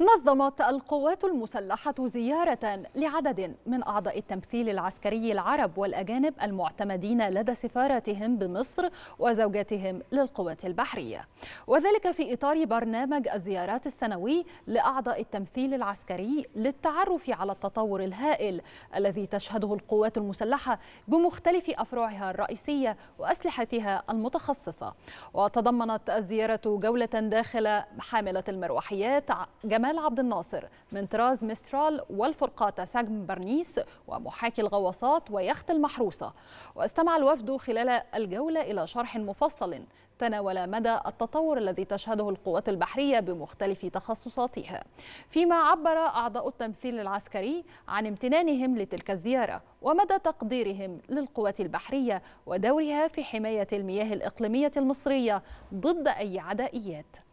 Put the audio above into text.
نظمت القوات المسلحة زيارة لعدد من أعضاء التمثيل العسكري العرب والأجانب المعتمدين لدى سفاراتهم بمصر وزوجاتهم للقوات البحرية وذلك في إطار برنامج الزيارات السنوي لأعضاء التمثيل العسكري للتعرف على التطور الهائل الذي تشهده القوات المسلحة بمختلف أفرعها الرئيسية وأسلحتها المتخصصة وتضمنت الزيارة جولة داخل حاملة المروحيات جمال جمال عبد الناصر من طراز ميسترال والفرقاطة سجم برنيس ومحاكي الغواصات ويخت المحروسة واستمع الوفد خلال الجولة إلى شرح مفصل تناول مدى التطور الذي تشهده القوات البحرية بمختلف تخصصاتها فيما عبر أعضاء التمثيل العسكري عن امتنانهم لتلك الزيارة ومدى تقديرهم للقوات البحرية ودورها في حماية المياه الإقليمية المصرية ضد أي عدائيات